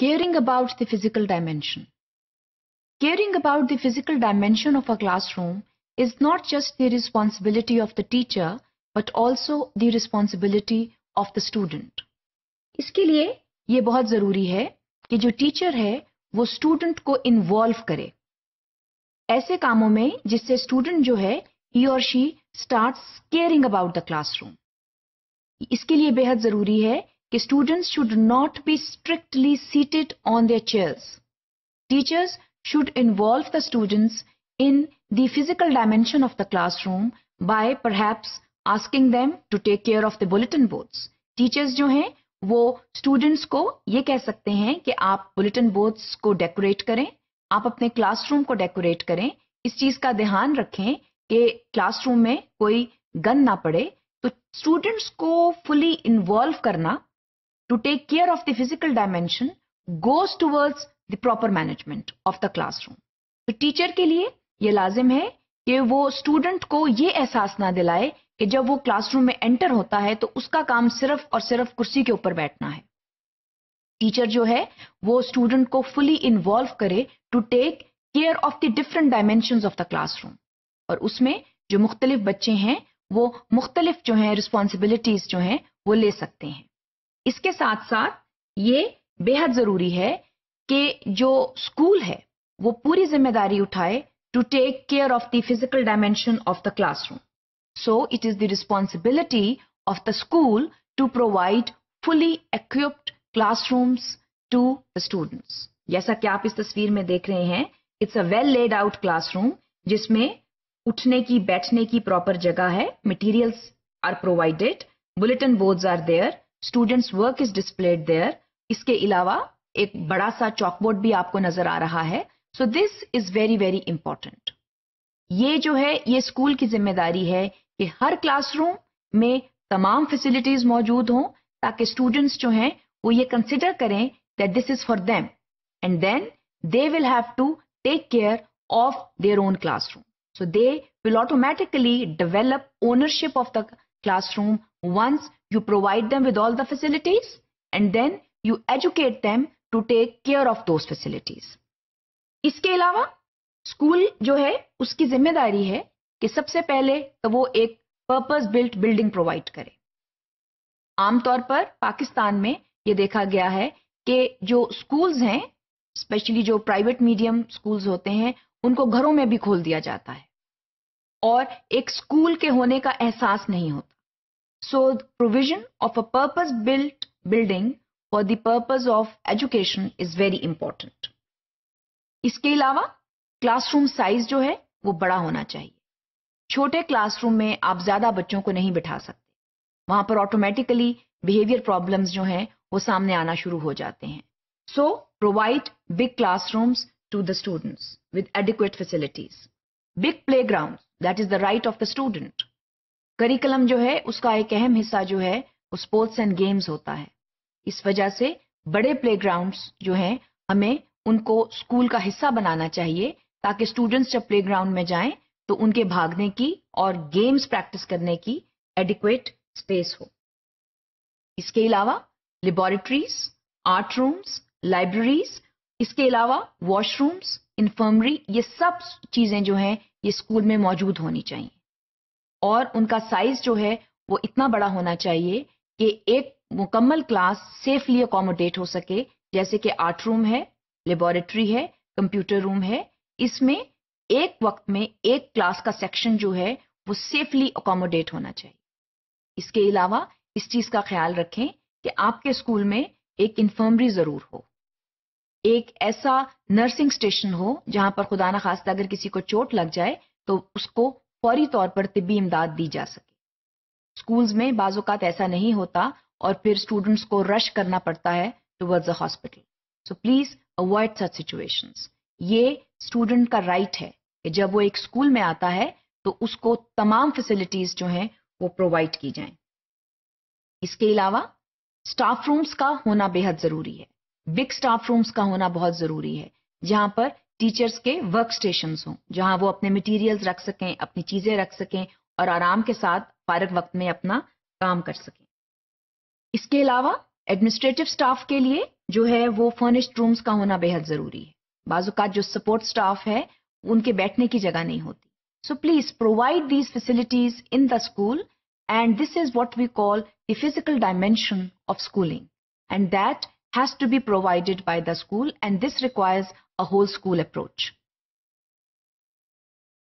Caring about the physical dimension. Caring about the physical dimension of a classroom is not just the responsibility of the teacher but also the responsibility of the student. iske liye ye bahut zaruri hai ki jo teacher hai wo student ko involve kare aise kamon mein jisse student jo hai he or she starts caring about the classroom iske liye behad zaruri hai कि students should not be strictly seated on their chairs teachers should involve the students in the physical dimension of the classroom by perhaps asking them to take care of the bulletin boards teachers जो हैं वो students को ये कह सकते हैं कि आप बुलेटिन बोर्ड्स को डेकोरेट करें आप अपने क्लासरूम को डेकोरेट करें इस चीज का ध्यान रखें कि क्लासरूम में कोई गन ना पड़े तो स्टूडेंट्स को फुली इन्वॉल्व करना to take care of the physical dimension goes towards the proper management of the classroom. तो टीचर के लिए ये लाजिम है कि वो स्टूडेंट को ये एहसास ना दिलाए कि जब वो क्लासरूम में एंटर होता है तो उसका काम सिर्फ और सिर्फ कुर्सी के ऊपर बैठना है टीचर जो है वो स्टूडेंट को फुली इन्वॉल्व करे to take care of the different dimension of the classroom और उसमें जो मुख्तलिफ बच्चे हैं वो मुख्तलिफ जो हैं रिस्पॉन्सिबिलिटीज जो हैं वो ले सकते हैं इसके साथ साथ ये बेहद जरूरी है कि जो स्कूल है वो पूरी जिम्मेदारी उठाए to take care of the physical dimension of the classroom so it is the responsibility of the school to provide fully equipped classrooms to the students जैसा कि आप इस तस्वीर में देख रहे हैं it's a well laid out classroom जिसमें उठने की बैठने की प्रॉपर जगह है materials are provided bulletin boards are there students work is displayed there इसके अलावा एक बड़ा सा चॉकबोर्ड भी आपको नजर आ रहा है so this is very very important ये जो है ये स्कूल की जिम्मेदारी है कि हर क्लासरूम में तमाम फैसिलिटीज मौजूद हों ताकि स्टूडेंट्स जो हैं वो ये कंसिडर करें that this is for them and then they will have to take care of their own classroom so they will automatically develop ownership of the classroom once You provide them with all the facilities and then you educate them to take care of those facilities. इसके अलावा school जो है उसकी जिम्मेदारी है कि सबसे पहले तो वो एक पर्पस बिल्ट बिल्डिंग प्रोवाइड करे आमतौर पर पाकिस्तान में ये देखा गया है कि जो स्कूल्स हैं स्पेशली जो प्राइवेट मीडियम स्कूल्स होते हैं उनको घरों में भी खोल दिया जाता है और एक स्कूल के होने का एहसास नहीं होता So the provision of a purpose-built building for the purpose of education is very important. इसके अलावा क्लासरूम साइज जो है वो बड़ा होना चाहिए छोटे क्लासरूम में आप ज़्यादा बच्चों को नहीं बिठा सकते वहाँ पर ऑटोमेटिकली बिहेवियर प्रॉब्लम्स जो हैं वो सामने आना शुरू हो जाते हैं so provide big classrooms to the students with adequate facilities big playground that is the right of the student curriculum जो है उसका एक अहम हिस्सा जो है वो स्पोर्ट्स एंड गेम्स होता है इस वजह से बड़े प्लेग्राउंड्स जो हैं हमें उनको स्कूल का हिस्सा बनाना चाहिए ताकि स्टूडेंट्स जब प्लेग्राउंड में जाएं तो उनके भागने की और गेम्स प्रैक्टिस करने की एडिक्वेट स्पेस हो इसके अलावा लेबॉरेटरीज आर्ट रूम्स लाइब्रेरीज इसके अलावा वॉशरूम्स इन्फर्मरी ये सब चीज़ें जो हैं ये स्कूल में मौजूद होनी चाहिए और उनका साइज जो है वो इतना बड़ा होना चाहिए कि एक मुकम्मल क्लास सेफली अकोमोडेट हो सके जैसे कि आर्ट रूम है लेबोरेटरी है कंप्यूटर रूम है इसमें एक वक्त में एक क्लास का सेक्शन जो है वो सेफली अकोमोडेट होना चाहिए इसके अलावा इस चीज़ का ख्याल रखें कि आपके स्कूल में एक इन्फर्मरी ज़रूर हो एक ऐसा नर्सिंग स्टेशन हो जहां पर खुदा न खास्ता अगर किसी को चोट लग जाए तो उसको फौरी तौर पर तिबी इमदाद दी जा सके स्कूल्स में बाज़ात ऐसा नहीं होता और फिर स्टूडेंट्स को रश करना पड़ता है towards a hospital so please avoid such situation ये स्टूडेंट का राइट right है कि जब वो एक स्कूल में आता है तो उसको तमाम फैसिलिटीज़ जो हैं वो प्रोवाइड की जाएं। इसके अलावा स्टाफ रूम्स का होना बेहद ज़रूरी है बिग स्टाफ रूम्स का होना बहुत ज़रूरी है जहां पर टीचर्स के वर्क स्टेशन हों जहाँ वो अपने मटेरियल्स रख सकें अपनी चीज़ें रख सकें और आराम के साथ फारग वक्त में अपना काम कर सकें इसके अलावा एडमिनिस्ट्रेटिव स्टाफ के लिए जो है वो फर्निश्ड रूम्स का होना बेहद ज़रूरी है बाज़ात जो सपोर्ट स्टाफ है उनके बैठने की जगह नहीं होती so please provide these facilities in the school and this is what we call the physical dimension of schooling and that has to be provided by the school and this requires a whole school approach.